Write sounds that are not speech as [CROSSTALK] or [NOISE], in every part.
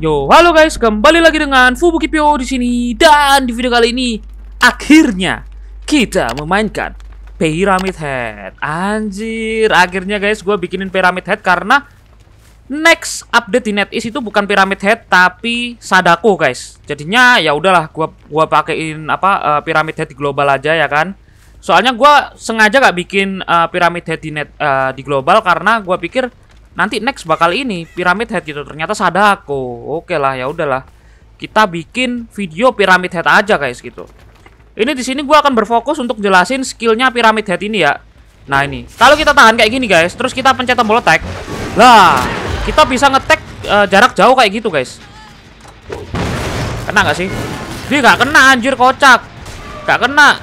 Yo, halo guys, kembali lagi dengan Fubuki Pio di sini dan di video kali ini akhirnya kita memainkan Pyramid Head. Anjir, akhirnya guys gue bikinin Pyramid Head karena next update di NetEase itu bukan Pyramid Head tapi Sadako guys. Jadinya ya udahlah gue gua pakein apa uh, Pyramid Head di global aja ya kan. Soalnya gue sengaja gak bikin uh, Pyramid Head di, net, uh, di global karena gue pikir nanti next bakal ini piramid head gitu ternyata sadako oke lah ya udahlah kita bikin video piramid head aja guys gitu ini di sini gue akan berfokus untuk jelasin skillnya piramid head ini ya nah ini kalau kita tahan kayak gini guys terus kita pencet tombol attack lah kita bisa ngetek uh, jarak jauh kayak gitu guys kena nggak sih dia nggak kena anjir kocak nggak kena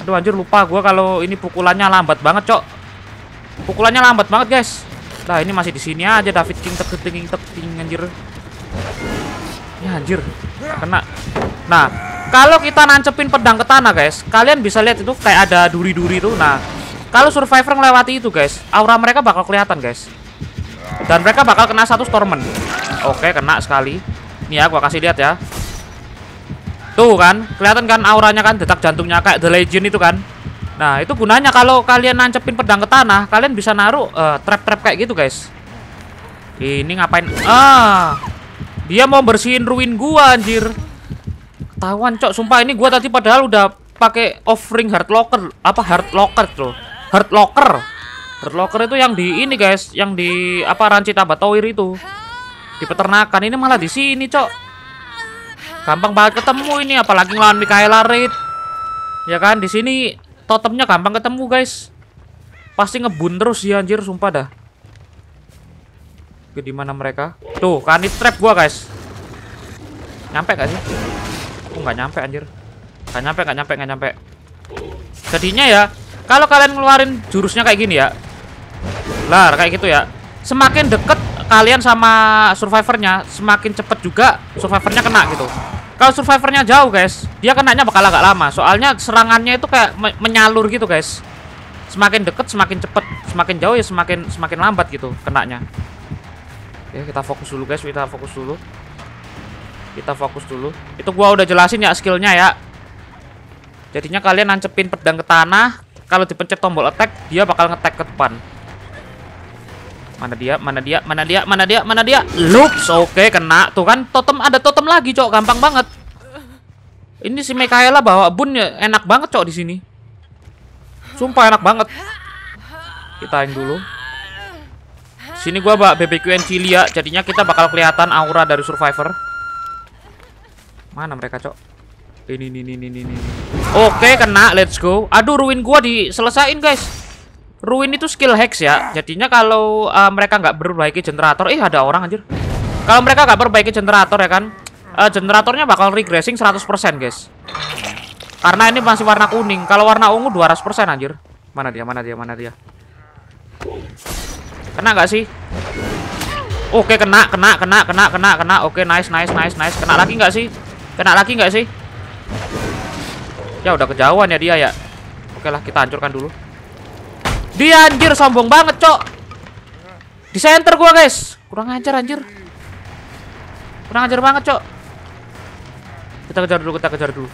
aduh anjir lupa gue kalau ini pukulannya lambat banget cok Pukulannya lambat banget, guys. Nah, ini masih di sini aja David King teketing teketing anjir. Ya anjir. Kena. Nah, kalau kita nancepin pedang ke tanah, guys, kalian bisa lihat itu kayak ada duri-duri tuh. Nah, kalau survivor melewati itu, guys, aura mereka bakal kelihatan, guys. Dan mereka bakal kena satu stormen. Oke, kena sekali. Nih ya, gua kasih lihat ya. Tuh kan, kelihatan kan auranya kan, detak jantungnya kayak The Legend itu kan. Nah, itu gunanya kalau kalian nancepin pedang ke tanah, kalian bisa naruh eh, trap-trap uh, kayak gitu, guys. Ini ngapain? Ah. Dia mau bersihin ruin gua, anjir. Ketahuan, cok. Sumpah ini gua tadi padahal udah pakai offering hard locker, apa hard locker tuh. Hard locker. Hard locker itu yang di ini, guys, yang di apa ranci Tabatoir itu. Di peternakan ini malah di sini, cok. Gampang banget ketemu ini apalagi ngelawan Mikaela Reid. Ya kan, di sini totemnya gampang ketemu guys pasti ngebun terus ya anjir sumpah dah ke dimana mereka tuh kanit trap gua guys nyampe gak sih aku gak nyampe anjir gak nyampe gak nyampe gak nyampe jadinya ya kalau kalian ngeluarin jurusnya kayak gini ya lah kayak gitu ya semakin deket kalian sama survivornya semakin cepet juga survivornya kena gitu kalau survivornya jauh, guys, dia kenanya bakal agak lama. Soalnya serangannya itu kayak me menyalur gitu, guys. Semakin deket, semakin cepet. Semakin jauh ya semakin semakin lambat gitu kenanya. Oke, ya, kita fokus dulu, guys. Kita fokus dulu. Kita fokus dulu. Itu gua udah jelasin ya skillnya ya. Jadinya kalian nancepin pedang ke tanah. Kalau dipencet tombol attack, dia bakal ngetek ke depan. Mana dia? Mana dia? Mana dia? Mana dia? Mana dia? Loops. Oke, okay, kena. Tuh kan totem ada totem lagi, Cok. Gampang banget. Ini si Mekaela bawa bun ya. enak banget, Cok, di sini. Sumpah enak banget. Kita yang dulu. Sini gua bawa BBQ and chili Jadinya kita bakal kelihatan aura dari survivor. Mana mereka, Cok? Ini ini ini ini ini. Oke, okay, kena. Let's go. Aduh, ruin gua diselesain, guys. Ruin itu skill hex ya. ya. Jadinya kalau uh, mereka nggak berbaiki generator, eh ada orang anjir. Kalau mereka nggak perbaiki generator ya kan, uh, generatornya bakal regressing 100% guys. Karena ini masih warna kuning. Kalau warna ungu 200% anjir. Mana dia? Mana dia? Mana dia? Kena nggak sih? Oke, kena, kena, kena, kena, kena, kena. Oke, nice, nice, nice, nice. Kena lagi nggak sih? Kena lagi nggak sih? Ya udah kejauhan ya dia ya. Oke lah, kita hancurkan dulu. Dia anjir sombong banget, Cok. Di center gua, guys. Kurang ajar anjir. Kurang ajar banget, Cok. Kita kejar dulu, kita kejar dulu.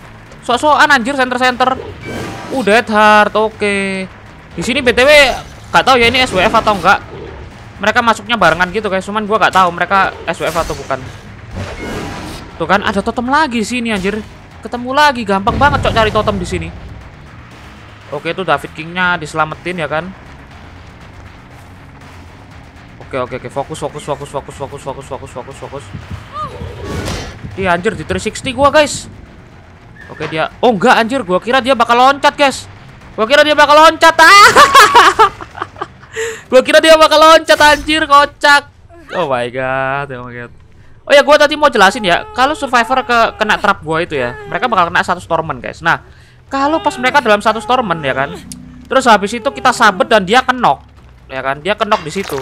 so sokan anjir center-center. udah dead heart. Oke. Okay. Di sini BTW gak tahu ya ini SWF atau enggak. Mereka masuknya barengan gitu, guys. Cuman gua gak tahu mereka SWF atau bukan. Tuh kan ada totem lagi sini anjir. Ketemu lagi gampang banget cok cari totem di sini. Oke itu David Kingnya diselamatin ya kan Oke oke oke fokus fokus fokus fokus fokus fokus fokus fokus fokus Di anjir di 360 gua guys Oke dia Oh enggak anjir gua kira dia bakal loncat guys Gua kira dia bakal loncat ah. [LAUGHS] gua kira dia bakal loncat anjir kocak Oh my god Oh my god Oh ya gua tadi mau jelasin ya Kalau survivor ke kena trap gua itu ya Mereka bakal kena satu stormen guys Nah kalau pas mereka dalam satu stormen ya kan terus habis itu kita sabet dan dia kenok ya kan dia kenok di situ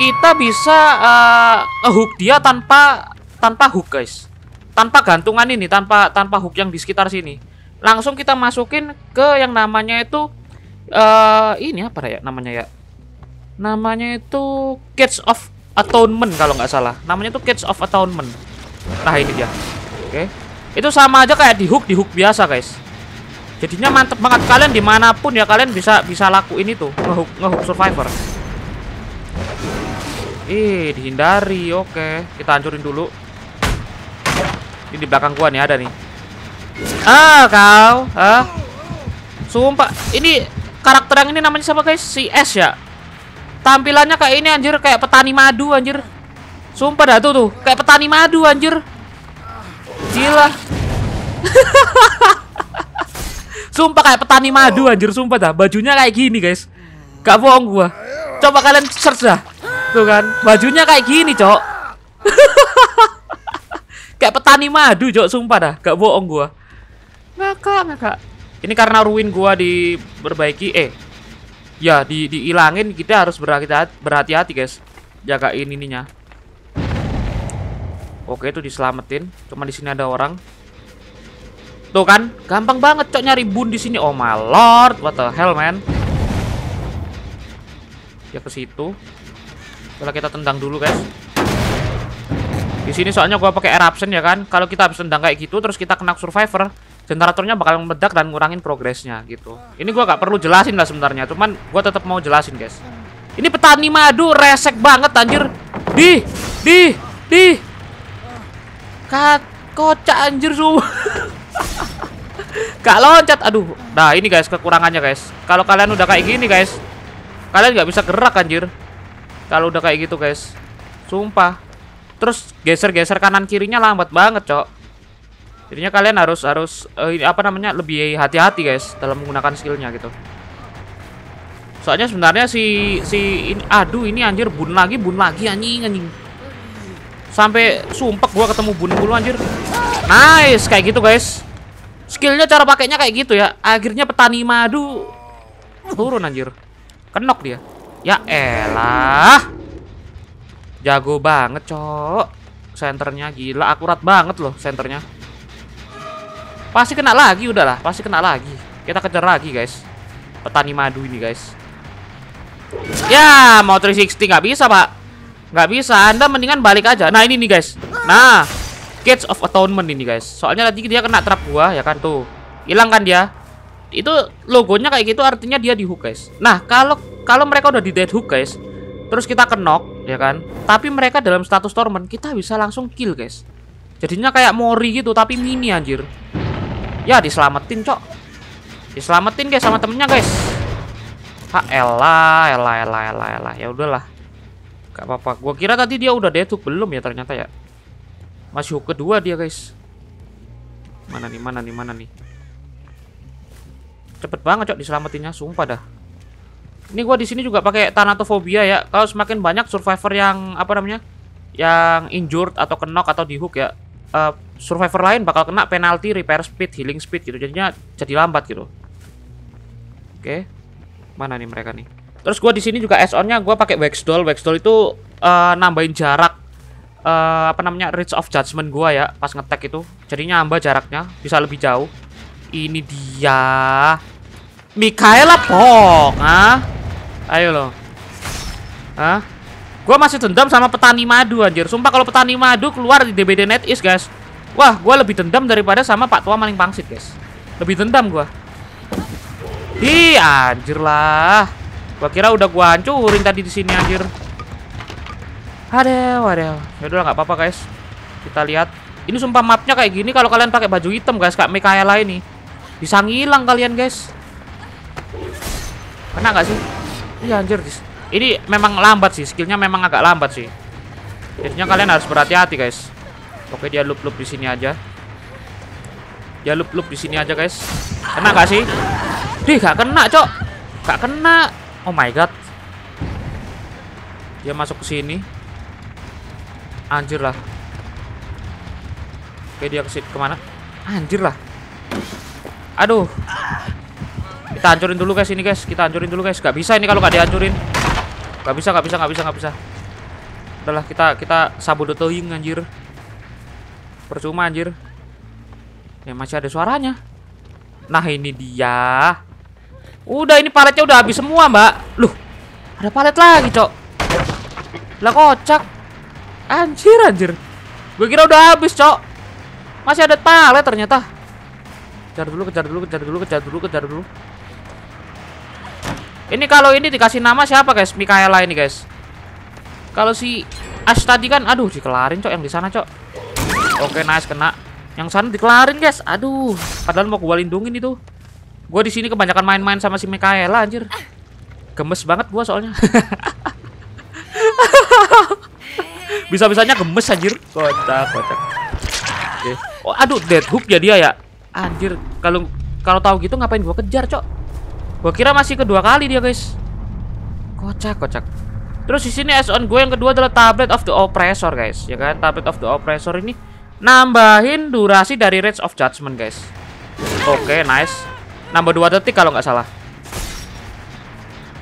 kita bisa uh, eh, hook dia tanpa tanpa hook guys tanpa gantungan ini tanpa tanpa hook yang di sekitar sini langsung kita masukin ke yang namanya itu uh, ini apa ya namanya ya namanya itu Cage of Atonement kalau nggak salah namanya itu Cage of Atonement nah ini dia oke okay. itu sama aja kayak di hook di hook biasa guys jadinya mantep banget kalian dimanapun ya kalian bisa bisa ini tuh ngehook ngehook survivor ih dihindari oke kita hancurin dulu ini di belakang gua nih ada nih ah kau ah sumpah ini karakter yang ini namanya siapa guys si S ya tampilannya kayak ini anjir kayak petani madu anjir sumpah dah tuh tuh kayak petani madu anjir gila [LAUGHS] Sumpah kayak petani madu oh. anjir sumpah dah. Bajunya kayak gini guys. Gak bohong gua. Coba kalian search dah. Tuh kan, bajunya kayak gini, Cok. [LAUGHS] kayak petani madu, Cok, sumpah dah. Gak bohong gua. Ngakak, ngakak. Ini karena ruin gua diperbaiki eh ya di diilangin kita harus berhati-hati, guys. Jagain ininya. Oke, itu diselamatin. Cuma di sini ada orang. Tuh kan, gampang banget cok nyari bun di sini. Oh my lord, what the hell man? Ya ke situ. Kalau kita tendang dulu, guys. Di sini soalnya gua pakai eruption ya kan. Kalau kita habis tendang kayak gitu terus kita kena survivor, generatornya bakal meledak dan ngurangin progresnya gitu. Ini gua gak perlu jelasin lah sebenarnya, cuman gua tetap mau jelasin, guys. Ini petani madu resek banget anjir. Di, di, di. Kat kocak anjir semua. [LAUGHS] Gak loncat. Aduh. Nah, ini guys kekurangannya guys. Kalau kalian udah kayak gini guys, kalian gak bisa gerak anjir. Kalau udah kayak gitu guys. Sumpah. Terus geser-geser kanan kirinya lambat banget, Cok. Jadinya kalian harus harus eh, ini apa namanya? lebih hati-hati guys dalam menggunakan skillnya gitu. Soalnya sebenarnya si si ini aduh ini anjir bun lagi, bun lagi anjing anjing. Sampai sumpah gua ketemu bun mulu anjir. Nice kayak gitu guys skillnya cara pakainya kayak gitu ya akhirnya petani madu turun anjir kenok dia ya elah jago banget cok senternya gila akurat banget loh senternya pasti kena lagi udahlah pasti kena lagi kita kejar lagi guys petani madu ini guys ya mau 360 nggak bisa pak nggak bisa anda mendingan balik aja nah ini nih guys nah Gates of Atonement ini guys Soalnya tadi dia kena trap gua ya kan tuh Hilang kan dia Itu logonya kayak gitu artinya dia di hook guys Nah kalau kalau mereka udah di dead hook guys Terus kita kenok ya kan Tapi mereka dalam status torment kita bisa langsung kill guys Jadinya kayak Mori gitu tapi mini anjir Ya diselamatin cok Diselamatin guys sama temennya guys Ha ah, ela ela ela ela Ya udahlah Gak apa-apa Gua kira tadi dia udah dead hook belum ya ternyata ya masih hook kedua dia guys Mana nih mana nih mana nih Cepet banget cok diselamatinnya Sumpah dah Ini gua di sini juga pakai tanatofobia ya Kalau semakin banyak survivor yang Apa namanya Yang injured atau kenok atau di hook ya uh, Survivor lain bakal kena penalti repair speed Healing speed gitu Jadinya jadi lambat gitu Oke Mana nih mereka nih Terus gue di sini juga on onnya gue pakai wax doll. Wax doll itu uh, nambahin jarak uh, apa namanya reach of judgment gua ya pas ngetek itu jadi nyamba jaraknya bisa lebih jauh ini dia Mikaela Pong ah ayo loh ah gua masih dendam sama petani madu anjir sumpah kalau petani madu keluar di DBD Net is guys wah gua lebih dendam daripada sama Pak Tua Maling Pangsit guys lebih dendam gua Ih, anjir lah. Gua kira udah gua hancurin tadi di sini anjir. Aduh, aduh. Yaudah nggak apa-apa guys. Kita lihat. Ini sumpah mapnya kayak gini kalau kalian pakai baju hitam guys, kayak Mikaela ini. Bisa ngilang kalian guys. Kena nggak sih? Iya anjir guys. Ini memang lambat sih, skillnya memang agak lambat sih. Jadinya kalian harus berhati-hati guys. Oke dia loop-loop di sini aja. Dia loop-loop di sini aja guys. Kena nggak sih? Dih gak kena cok. Gak kena. Oh my god. Dia masuk ke sini. Anjir lah. Oke, dia kesit kemana? Anjir lah. Aduh. Kita hancurin dulu guys ini guys. Kita hancurin dulu guys. Gak bisa ini kalau gak dihancurin. Gak bisa, gak bisa, gak bisa, gak bisa. Udahlah kita kita sabodoteing anjir. Percuma anjir. Ya masih ada suaranya. Nah ini dia. Udah ini paletnya udah habis semua mbak Loh ada palet lagi cok Lah kocak Anjir, anjir. Gue kira udah habis, cok. Masih ada tale ternyata. Kejar dulu, kejar dulu, kejar dulu, kejar dulu, kejar dulu. Ini kalau ini dikasih nama siapa, guys? Mikaela ini, guys. Kalau si Ash tadi kan, aduh, dikelarin, cok. Yang di sana, cok. Oke, nice, kena. Yang sana dikelarin, guys. Aduh, padahal mau gue lindungin itu. Gue di sini kebanyakan main-main sama si Mikaela, anjir. Gemes banget gue soalnya. [LAUGHS] Bisa-bisanya gemes anjir. Kocak, kocak. Oke. Okay. Oh, aduh, dead hook ya dia ya. Anjir, kalau kalau tahu gitu ngapain gua kejar, Cok? Gua kira masih kedua kali dia, guys. Kocak, kocak. Terus di sini S on gue yang kedua adalah Tablet of the Oppressor, guys. Ya kan? Tablet of the Oppressor ini nambahin durasi dari Rage of Judgment, guys. Oke, okay, nice. Nambah 2 detik kalau nggak salah.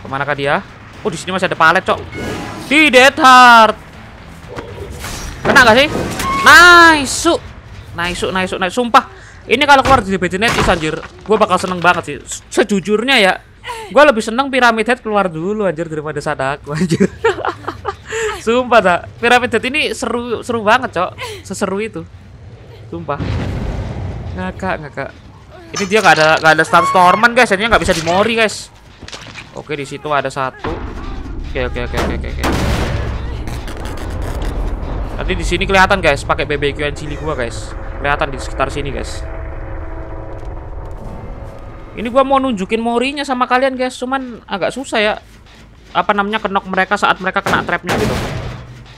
kemana Kemanakah dia? Oh, di sini masih ada palet, Cok. Di Dead Heart. Kena gak sih? Nice. Su. Nice, su, nice, su, nice. Sumpah. Ini kalau keluar di Bejinet is anjir. Gua bakal seneng banget sih. Sejujurnya ya, gua lebih seneng Pyramid Head keluar dulu anjir daripada Sadako anjir. [LAUGHS] Sumpah tak. Pyramid Head ini seru seru banget, Cok. Seseru itu. Sumpah. Ngakak, ngakak. Ini dia gak ada gak ada Star Storman guys, jadinya gak bisa dimori guys. Oke, di situ ada satu. Oke, oke, oke, oke, oke. oke. Nanti di sini kelihatan guys, pakai BBQ yang cili gua guys. Kelihatan di sekitar sini guys. Ini gua mau nunjukin morinya sama kalian guys, cuman agak susah ya. Apa namanya kenok mereka saat mereka kena trapnya gitu.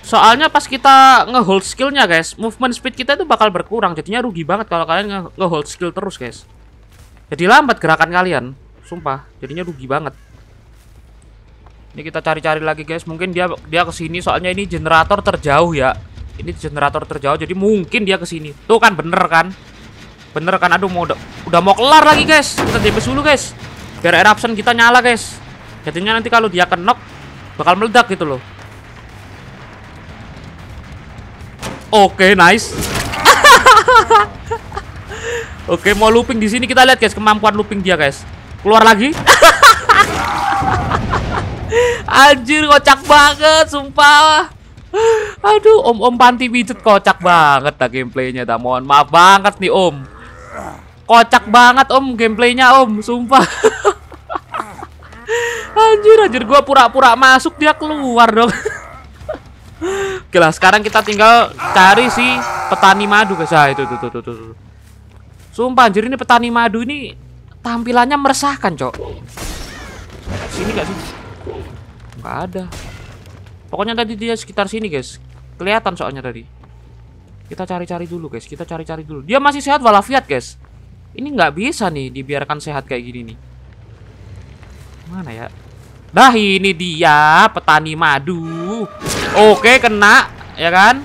Soalnya pas kita ngehold skillnya guys, movement speed kita itu bakal berkurang. Jadinya rugi banget kalau kalian ngehold skill terus guys. Jadi lambat gerakan kalian, sumpah. Jadinya rugi banget. Ini kita cari-cari lagi guys. Mungkin dia dia kesini soalnya ini generator terjauh ya. Ini generator terjauh jadi mungkin dia kesini. Tuh kan bener kan? Bener kan? Aduh mau udah, udah mau kelar lagi guys. Kita debes dulu guys. Biar eruption kita nyala guys. Jadinya nanti kalau dia kenok bakal meledak gitu loh. Oke, okay, nice. [LAUGHS] Oke, okay, mau looping di sini kita lihat guys kemampuan looping dia guys. Keluar lagi. [LAUGHS] Anjir kocak banget sumpah Aduh, om-om panti pijet kocak banget dah gameplaynya dah. Mohon maaf banget nih om. Kocak banget om gameplaynya om, sumpah. [LAUGHS] anjir, anjir gua pura-pura masuk dia keluar dong. [LAUGHS] Oke lah, sekarang kita tinggal cari si petani madu guys. Ah, itu tuh tuh tuh tuh. Sumpah anjir ini petani madu ini tampilannya meresahkan, Cok. Sini gak sih? Gak ada. Pokoknya tadi dia sekitar sini guys Kelihatan soalnya tadi Kita cari-cari dulu guys Kita cari-cari dulu Dia masih sehat walafiat guys Ini nggak bisa nih Dibiarkan sehat kayak gini nih Mana ya Nah ini dia Petani madu Oke kena Ya kan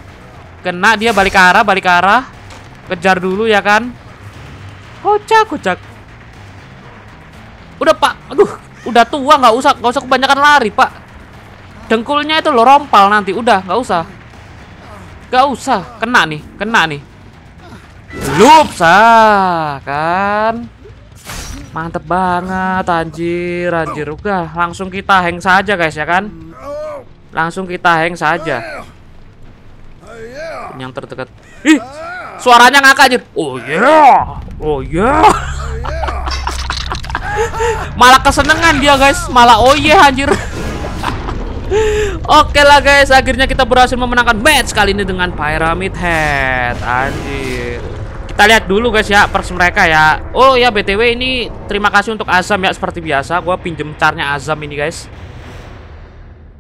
Kena dia balik arah Balik arah Kejar dulu ya kan Kocak kocak Udah pak Aduh Udah tua nggak usah nggak usah kebanyakan lari pak dengkulnya itu lo rompal nanti udah nggak usah nggak usah kena nih kena nih lupa ah kan mantep banget anjir anjir udah langsung kita hang saja guys ya kan langsung kita hang saja yang terdekat ih suaranya ngakak anjir oh yeah oh yeah [LAUGHS] malah kesenengan dia guys malah oh yeah anjir [LAUGHS] Oke lah guys, akhirnya kita berhasil memenangkan match kali ini dengan Pyramid Head. Anjir. Kita lihat dulu guys ya pers mereka ya. Oh ya BTW ini terima kasih untuk Azam ya seperti biasa. Gua pinjem carnya Azam ini guys.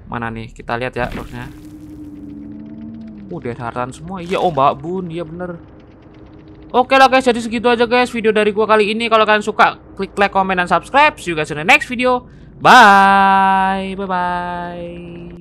Mana nih? Kita lihat ya persnya. Udah oh, dia semua. Iya, oh Mbak Bun, iya bener. Oke lah guys, jadi segitu aja guys video dari gua kali ini. Kalau kalian suka, klik like, comment, dan subscribe. See you guys in the next video. Bye. Bye-bye.